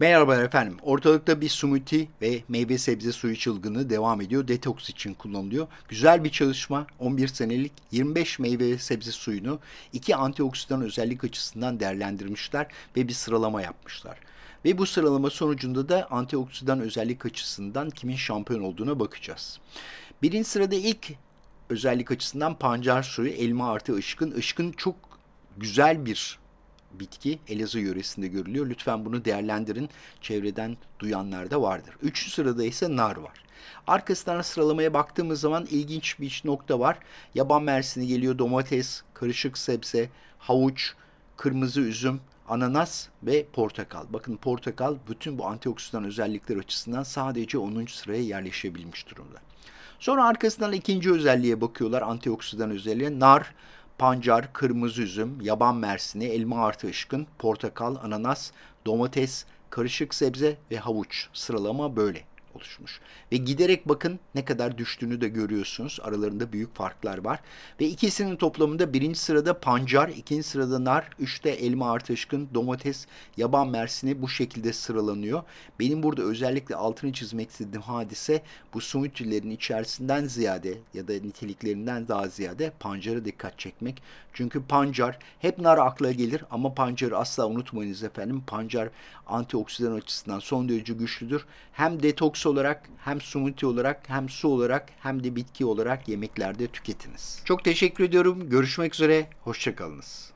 Merhabalar efendim. Ortalıkta bir smoothie ve meyve sebze suyu çılgını devam ediyor. Detoks için kullanılıyor. Güzel bir çalışma. 11 senelik 25 meyve sebze suyunu iki antioksidan özellik açısından değerlendirmişler ve bir sıralama yapmışlar. Ve bu sıralama sonucunda da antioksidan özellik açısından kimin şampiyon olduğuna bakacağız. Birinci sırada ilk özellik açısından pancar suyu, elma artı ışkın. Işkın çok güzel bir bitki Elazığ yöresinde görülüyor. Lütfen bunu değerlendirin. Çevreden duyanlar da vardır. Üçüncü sırada ise nar var. Arkasından sıralamaya baktığımız zaman ilginç bir nokta var. Yaban mersini geliyor domates, karışık sebze, havuç, kırmızı üzüm, ananas ve portakal. Bakın portakal bütün bu antioksidan özellikler açısından sadece 10. sıraya yerleşebilmiş durumda. Sonra arkasından ikinci özelliğe bakıyorlar antioksidan özelliğe. Nar, pancar, kırmızı üzüm, yaban mersini, elma artı ışkın, portakal, ananas, domates, karışık sebze ve havuç. Sıralama böyle oluşmuş. Ve giderek bakın ne kadar düştüğünü de görüyorsunuz. Aralarında büyük farklar var. Ve ikisinin toplamında birinci sırada pancar, ikinci sırada nar, üçte elma artışkın, domates, yaban mersini bu şekilde sıralanıyor. Benim burada özellikle altını çizmek istediğim hadise bu soyutlerin içerisinden ziyade ya da niteliklerinden daha ziyade pancara dikkat çekmek. Çünkü pancar hep nar akla gelir ama pancarı asla unutmayınız efendim. Pancar antioksidan açısından son derece güçlüdür. Hem detoks Lüks olarak hem smoothie olarak hem su olarak hem de bitki olarak yemeklerde tüketiniz. Çok teşekkür ediyorum. Görüşmek üzere. Hoşçakalınız.